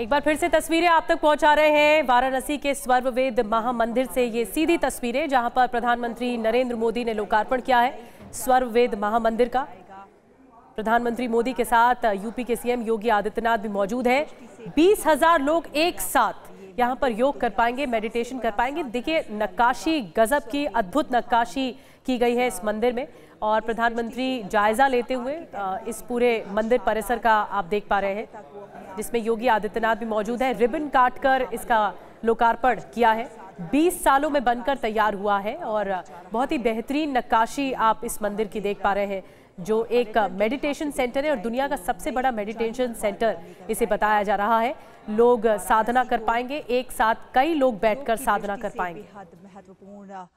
एक बार फिर से तस्वीरें आप तक पहुंचा रहे हैं वाराणसी के स्वर्ववेद महामंदिर से ये सीधी तस्वीरें जहां पर प्रधानमंत्री नरेंद्र मोदी ने लोकार्पण किया है स्वर्ववेद महामंदिर का प्रधानमंत्री मोदी के साथ यूपी के सीएम योगी आदित्यनाथ भी मौजूद हैं बीस हजार लोग एक साथ यहाँ पर योग कर पाएंगे मेडिटेशन कर पाएंगे देखिए नक्काशी गज़ब की अद्भुत नक्काशी की गई है इस मंदिर में और प्रधानमंत्री जायज़ा लेते हुए इस पूरे मंदिर परिसर का आप देख पा रहे हैं जिसमें योगी आदित्यनाथ भी मौजूद है रिबन काट कर इसका लोकार्पण किया है 20 सालों में बनकर तैयार हुआ है और बहुत ही बेहतरीन नक्काशी आप इस मंदिर की देख पा रहे हैं जो एक मेडिटेशन सेंटर है और दुनिया का सबसे बड़ा मेडिटेशन सेंटर इसे बताया जा रहा है लोग साधना कर पाएंगे एक साथ कई लोग बैठकर साधना कर पाएंगे